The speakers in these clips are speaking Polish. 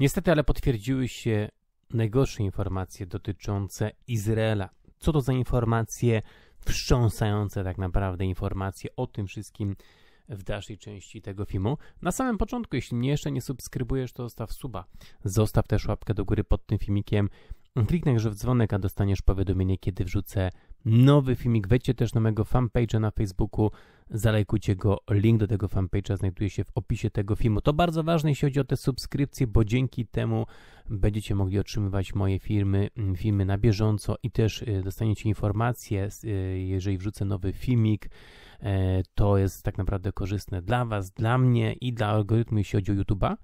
Niestety, ale potwierdziły się najgorsze informacje dotyczące Izraela. Co to za informacje wstrząsające, tak naprawdę, informacje o tym wszystkim w dalszej części tego filmu. Na samym początku, jeśli jeszcze nie subskrybujesz, to zostaw suba. Zostaw też łapkę do góry pod tym filmikiem. Kliknij już w dzwonek, a dostaniesz powiadomienie, kiedy wrzucę nowy filmik. Wejdźcie też na mojego fanpage'a na Facebooku. Zalajkujcie go, link do tego fanpage'a znajduje się w opisie tego filmu. To bardzo ważne, jeśli chodzi o te subskrypcje, bo dzięki temu będziecie mogli otrzymywać moje filmy, mm, filmy na bieżąco i też y, dostaniecie informacje, y, jeżeli wrzucę nowy filmik, e, to jest tak naprawdę korzystne dla Was, dla mnie i dla algorytmu, jeśli chodzi o YouTube'a.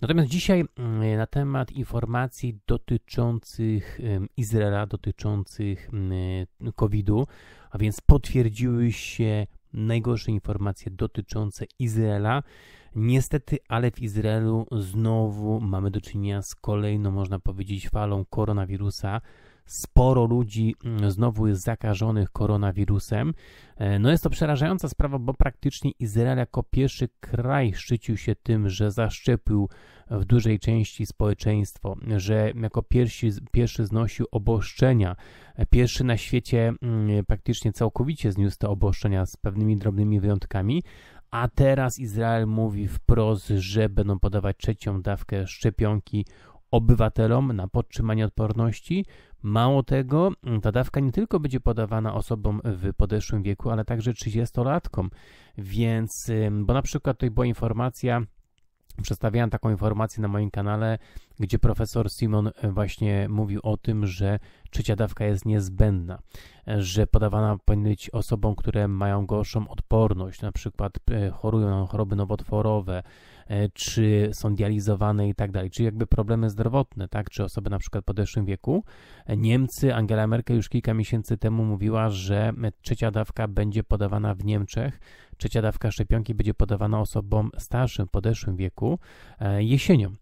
Natomiast dzisiaj mm, na temat informacji dotyczących Izraela, dotyczących mm, y, COVID-u, a więc potwierdziły się najgorsze informacje dotyczące Izraela. Niestety, ale w Izraelu znowu mamy do czynienia z kolejną, można powiedzieć, falą koronawirusa sporo ludzi mm, znowu jest zakażonych koronawirusem. E, no jest to przerażająca sprawa, bo praktycznie Izrael jako pierwszy kraj szczycił się tym, że zaszczepił w dużej części społeczeństwo, że jako pierwszy, pierwszy znosił oboszczenia, e, pierwszy na świecie mm, praktycznie całkowicie zniósł te oboszczenia z pewnymi drobnymi wyjątkami, a teraz Izrael mówi wprost, że będą podawać trzecią dawkę szczepionki obywatelom na podtrzymanie odporności, Mało tego, ta dawka nie tylko będzie podawana osobom w podeszłym wieku, ale także 30-latkom, więc, bo na przykład tutaj była informacja, Przedstawiałem taką informację na moim kanale gdzie profesor Simon e, właśnie mówił o tym, że trzecia dawka jest niezbędna, e, że podawana powinna być osobom, które mają gorszą odporność, na przykład e, chorują na choroby nowotworowe, czy są dializowane i tak dalej, czyli jakby problemy zdrowotne, tak, czy osoby na przykład w podeszłym wieku. Niemcy, Angela Merkel już kilka miesięcy temu mówiła, że trzecia dawka będzie podawana w Niemczech, trzecia dawka szczepionki będzie podawana osobom starszym, podeszłym wieku, jesienią.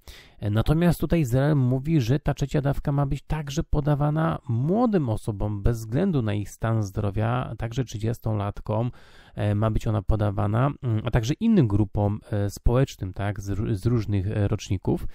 Natomiast tutaj Izrael mówi, że ta trzecia dawka ma być także podawana młodym osobom, bez względu na ich stan zdrowia, także 30-latkom e, ma być ona podawana, mm, a także innym grupom e, społecznym, tak, z, z różnych e, roczników.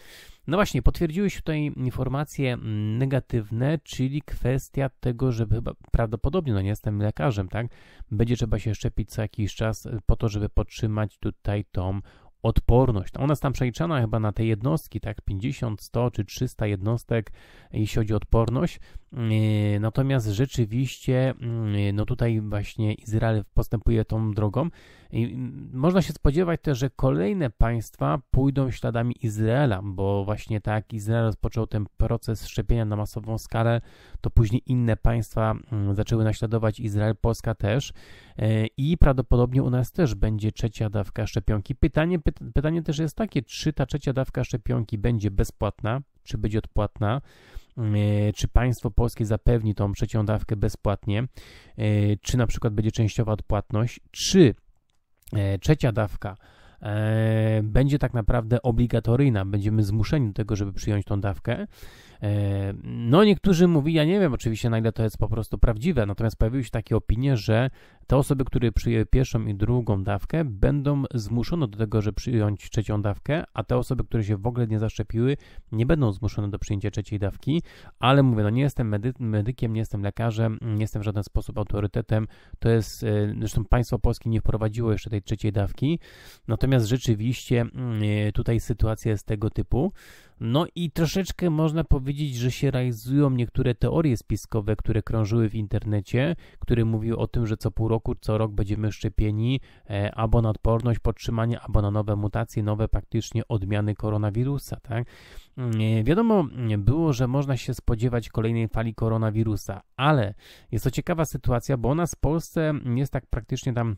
No właśnie, potwierdziły się tutaj informacje mm, negatywne, czyli kwestia tego, że prawdopodobnie, no nie jestem lekarzem, tak, będzie trzeba się szczepić co jakiś czas po to, żeby podtrzymać tutaj tą odporność. No, ona jest tam przeliczana chyba na te jednostki, tak 50, 100 czy 300 jednostek, jeśli chodzi o odporność. Y, natomiast rzeczywiście, y, no tutaj właśnie Izrael postępuje tą drogą. I y, można się spodziewać też, że kolejne państwa pójdą śladami Izraela, bo właśnie tak Izrael rozpoczął ten proces szczepienia na masową skalę, to później inne państwa mm, zaczęły naśladować Izrael, Polska też i prawdopodobnie u nas też będzie trzecia dawka szczepionki. Pytanie, py, pytanie też jest takie, czy ta trzecia dawka szczepionki będzie bezpłatna, czy będzie odpłatna? E, czy państwo polskie zapewni tą trzecią dawkę bezpłatnie, e, czy na przykład będzie częściowa odpłatność, czy e, trzecia dawka będzie tak naprawdę obligatoryjna, będziemy zmuszeni do tego, żeby przyjąć tą dawkę. No, niektórzy mówi, ja nie wiem oczywiście, na ile to jest po prostu prawdziwe, natomiast pojawiły się takie opinie, że te osoby, które przyjęły pierwszą i drugą dawkę, będą zmuszone do tego, że przyjąć trzecią dawkę, a te osoby, które się w ogóle nie zaszczepiły, nie będą zmuszone do przyjęcia trzeciej dawki, ale mówię, no nie jestem medy medykiem, nie jestem lekarzem, nie jestem w żaden sposób autorytetem, to jest, e, zresztą państwo polskie nie wprowadziło jeszcze tej trzeciej dawki, natomiast rzeczywiście mm, e, tutaj sytuacja jest tego typu, no i troszeczkę można powiedzieć, że się realizują niektóre teorie spiskowe, które krążyły w internecie, które mówiły o tym, że co pół roku roku co rok będziemy szczepieni e, albo na odporność, podtrzymanie, albo na nowe mutacje, nowe praktycznie odmiany koronawirusa, tak? Mm, e, wiadomo mm, było, że można się spodziewać kolejnej fali koronawirusa, ale jest to ciekawa sytuacja, bo ona w Polsce jest tak praktycznie tam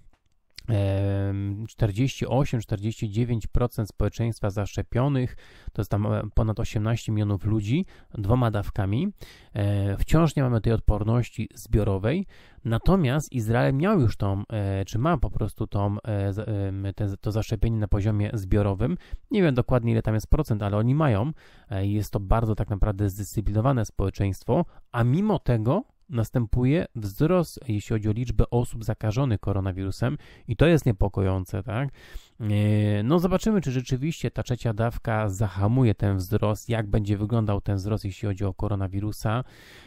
48-49% społeczeństwa zaszczepionych, to jest tam e, ponad 18 milionów ludzi, dwoma dawkami. E, wciąż nie mamy tej odporności zbiorowej, natomiast Izrael miał już tą, e, czy ma po prostu tą, to zaszczepienie na poziomie zbiorowym. Nie wiem dokładnie ile tam jest procent, ale oni mają. Jest to bardzo tak naprawdę zdyscyplinowane społeczeństwo, a mimo tego następuje wzrost, jeśli chodzi o liczbę osób zakażonych koronawirusem i to jest niepokojące, tak? E, no zobaczymy, czy rzeczywiście ta trzecia dawka zahamuje ten wzrost, jak będzie wyglądał ten wzrost, jeśli chodzi o koronawirusa.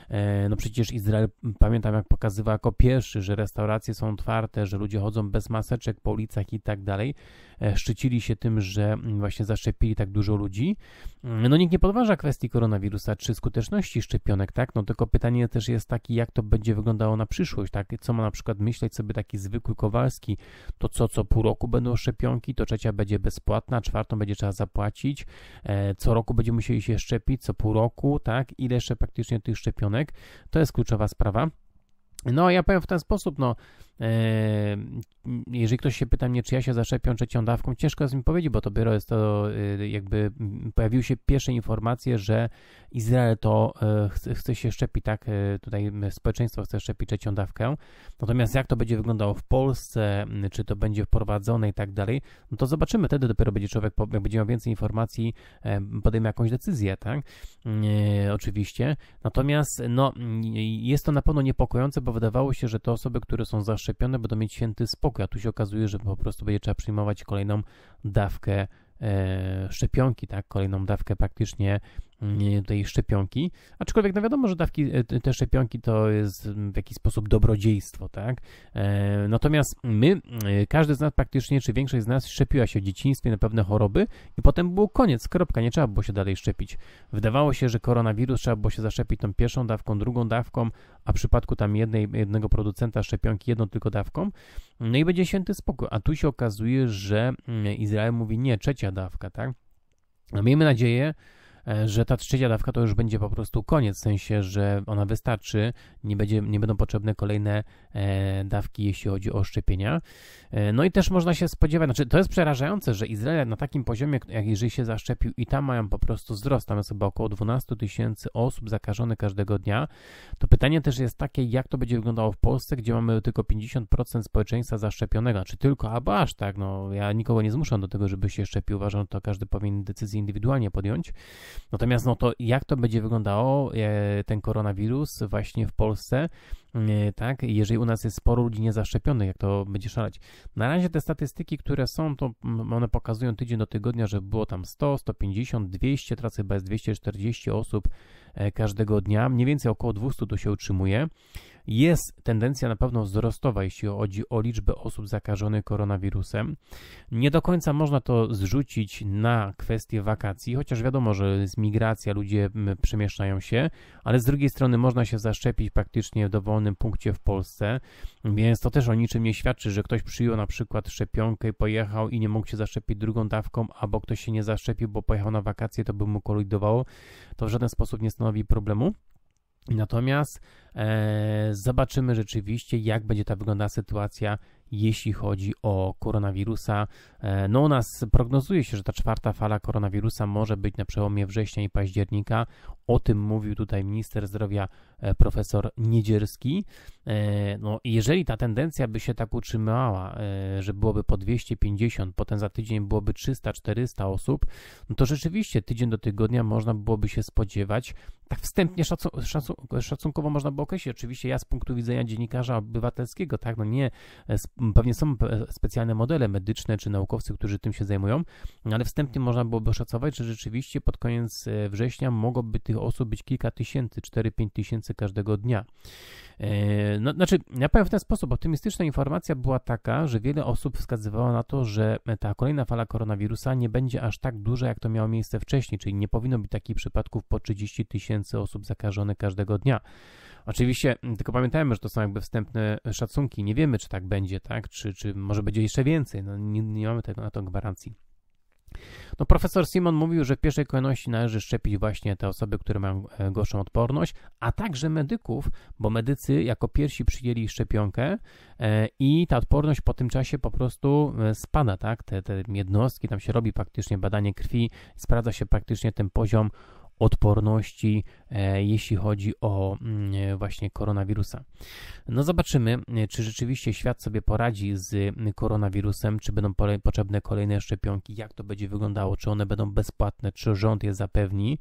E, no przecież Izrael, pamiętam jak pokazywał jako pierwszy, że restauracje są otwarte, że ludzie chodzą bez maseczek po ulicach i tak dalej. E, szczycili się tym, że właśnie zaszczepili tak dużo ludzi. No nikt nie podważa kwestii koronawirusa czy skuteczności szczepionek, tak? No tylko pytanie też jest takie, jak to będzie wyglądało na przyszłość, tak? Co ma na przykład myśleć sobie taki zwykły Kowalski, to co, co pół roku będą szczepionki, szczepionki, to trzecia będzie bezpłatna, czwartą będzie trzeba zapłacić, e, co roku będziemy musieli się szczepić, co pół roku, tak, ile jeszcze praktycznie tych szczepionek, to jest kluczowa sprawa. No, ja powiem w ten sposób, no, jeżeli ktoś się pyta mnie, czy ja się zaszczepiam trzecią dawką, ciężko jest mi powiedzieć, bo to dopiero jest to, y, jakby pojawiły się pierwsze informacje, że Izrael to e, chce się szczepić, tak, e, tutaj społeczeństwo chce szczepić trzecią dawkę, natomiast jak to będzie wyglądało w Polsce, czy to będzie wprowadzone i tak dalej, no to zobaczymy, wtedy dopiero będzie człowiek, jak będzie miał więcej informacji, podejmie jakąś decyzję, tak, e, oczywiście, natomiast no, jest to na pewno niepokojące, bo wydawało się, że te osoby, które są zaszczepione, zaszczepione, będą mieć święty spokój, a tu się okazuje, że po prostu będzie trzeba przyjmować kolejną dawkę e, szczepionki, tak, kolejną dawkę praktycznie tej szczepionki, aczkolwiek no wiadomo, że dawki, e, te szczepionki to jest w jakiś sposób dobrodziejstwo, tak? E, natomiast my, e, każdy z nas praktycznie, czy większość z nas szczepiła się w dzieciństwie na pewne choroby i potem było koniec, kropka, nie trzeba było się dalej szczepić. Wydawało się, że koronawirus trzeba było się zaszczepić tą pierwszą dawką, drugą dawką, a w przypadku tam jednej, jednego producenta szczepionki jedną tylko dawką, no i będzie święty spokój, a tu się okazuje, że mm, Izrael mówi nie, trzecia dawka, tak? No miejmy nadzieję, E, że ta trzecia dawka to już będzie po prostu koniec, w sensie, że ona wystarczy, nie, będzie, nie będą potrzebne kolejne e, dawki, jeśli chodzi o szczepienia. E, no i też można się spodziewać, znaczy to jest przerażające, że Izrael na takim poziomie, jak jeżeli się zaszczepił i tam mają po prostu wzrost, tam jest chyba około 12 tysięcy osób zakażonych każdego dnia, to pytanie też jest takie, jak to będzie wyglądało w Polsce, gdzie mamy tylko 50% społeczeństwa zaszczepionego, czy znaczy tylko albo aż, tak, no ja nikogo nie zmuszam do tego, żeby się szczepił, uważam, to każdy powinien decyzję indywidualnie podjąć. Natomiast no to jak to będzie wyglądało, e, ten koronawirus właśnie w Polsce, Polsce, e, tak, jeżeli u nas jest sporo ludzi niezaszczepionych, jak to będzie szaleć. Na razie te statystyki, które są, to one pokazują tydzień do tygodnia, że było tam 100, 150, 200, teraz chyba jest 240 osób e, każdego dnia, mniej więcej około 200 to się utrzymuje. Jest tendencja na pewno wzrostowa, jeśli chodzi o liczbę osób zakażonych koronawirusem. Nie do końca można to zrzucić na kwestię wakacji, chociaż wiadomo, że jest migracja, ludzie przemieszczają się, ale z drugiej strony można się zaszczepić praktycznie w dowolnym punkcie w Polsce, więc to też o niczym nie świadczy, że ktoś przyjął na przykład szczepionkę i pojechał i nie mógł się zaszczepić drugą dawką, albo ktoś się nie zaszczepił, bo pojechał na wakacje, to by mu kolidowało. To w żaden sposób nie stanowi problemu. Natomiast E, zobaczymy rzeczywiście, jak będzie ta wyglądała sytuacja, jeśli chodzi o koronawirusa. E, no u nas prognozuje się, że ta czwarta fala koronawirusa może być na przełomie września i października. O tym mówił tutaj minister zdrowia e, profesor Niedzierski. No jeżeli ta tendencja by się tak utrzymała, że byłoby po 250, potem za tydzień byłoby 300-400 osób, no to rzeczywiście tydzień do tygodnia można byłoby się spodziewać. Tak wstępnie szacu szacu szacunkowo można było okresie. Oczywiście ja z punktu widzenia dziennikarza obywatelskiego, tak, no nie, e, pewnie są e, specjalne modele medyczne czy naukowcy, którzy tym się zajmują, no ale wstępnie można byłoby oszacować, że rzeczywiście pod koniec e, września mogłoby tych osób być kilka tysięcy, 4-5 tysięcy każdego dnia. No, znaczy, ja powiem w ten sposób, optymistyczna informacja była taka, że wiele osób wskazywało na to, że ta kolejna fala koronawirusa nie będzie aż tak duża, jak to miało miejsce wcześniej, czyli nie powinno być takich przypadków po 30 tysięcy osób zakażonych każdego dnia. Oczywiście, mm, tylko pamiętajmy, że to są jakby wstępne szacunki. Nie wiemy, czy tak będzie, tak? Czy, czy może będzie jeszcze więcej. No, nie, nie mamy tego, na to gwarancji. No, profesor Simon mówił, że w pierwszej kolejności należy szczepić właśnie te osoby, które mają e, gorszą odporność, a także medyków, bo medycy jako pierwsi przyjęli szczepionkę e, i ta odporność po tym czasie po prostu e, spada, tak? Te, te jednostki, tam się robi praktycznie badanie krwi, sprawdza się praktycznie ten poziom odporności E, jeśli chodzi o mm, e, właśnie koronawirusa. No zobaczymy, e, czy rzeczywiście świat sobie poradzi z mm, koronawirusem, czy będą potrzebne kolejne szczepionki, jak to będzie wyglądało, czy one będą bezpłatne, czy rząd je zapewni.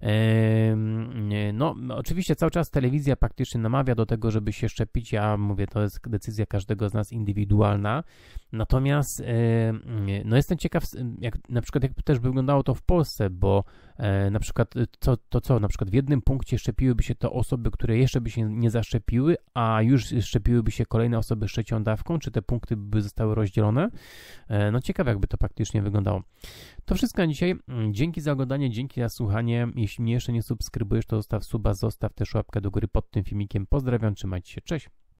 Mm, no, oczywiście cały czas telewizja praktycznie namawia do tego, żeby się szczepić. Ja mówię, to jest decyzja każdego z nas indywidualna. Natomiast, no, jestem ciekaw, jak na przykład, jak też wyglądało to w Polsce, bo na przykład to, to co na przykład jednym punkcie szczepiłyby się to osoby, które jeszcze by się nie zaszczepiły, a już szczepiłyby się kolejne osoby z trzecią dawką? Czy te punkty by zostały rozdzielone? E, no ciekawe, jakby to praktycznie wyglądało. To wszystko na dzisiaj. Mm, dzięki za oglądanie, dzięki za słuchanie. Jeśli mnie jeszcze nie subskrybujesz, to zostaw suba, zostaw też łapkę do góry pod tym filmikiem. Pozdrawiam, trzymajcie się, cześć!